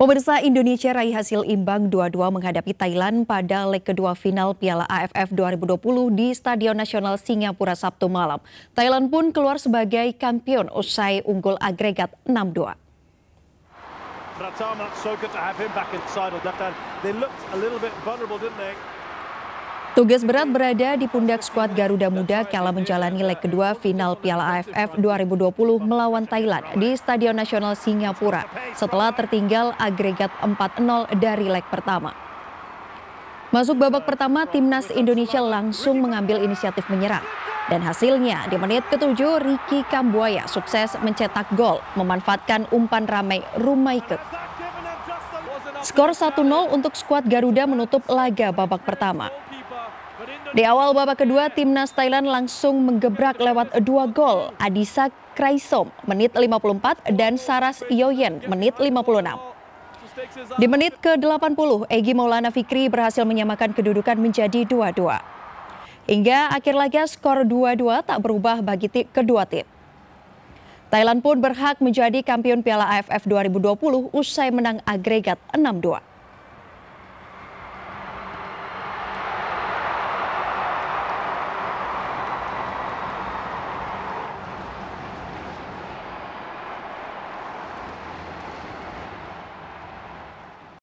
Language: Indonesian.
Pemirsa Indonesia raih hasil imbang 2-2 menghadapi Thailand pada leg kedua final Piala AFF 2020 di Stadion Nasional Singapura Sabtu malam. Thailand pun keluar sebagai kampion usai unggul agregat 6-2. Pratama, so good to have him back inside on left hand. They looked a little bit vulnerable, didn't they? Tugas berat berada di pundak skuad Garuda Muda kala menjalani leg kedua final Piala AFF 2020 melawan Thailand di Stadion Nasional Singapura setelah tertinggal agregat 4-0 dari leg pertama. Masuk babak pertama, timnas Indonesia langsung mengambil inisiatif menyerang. Dan hasilnya di menit ke ketujuh, Riki Kambuaya sukses mencetak gol memanfaatkan umpan ramai ke. Skor 1-0 untuk skuad Garuda menutup laga babak pertama. Di awal babak kedua, timnas Thailand langsung menggebrak lewat dua gol. Adisa Kraisom menit 54 dan Saras Yoyen menit 56. Di menit ke-80, Egi Maulana Fikri berhasil menyamakan kedudukan menjadi 2-2. Hingga akhir laga skor 2-2 tak berubah bagi tim kedua tim. Thailand pun berhak menjadi kampion Piala AFF 2020 usai menang agregat 6-2.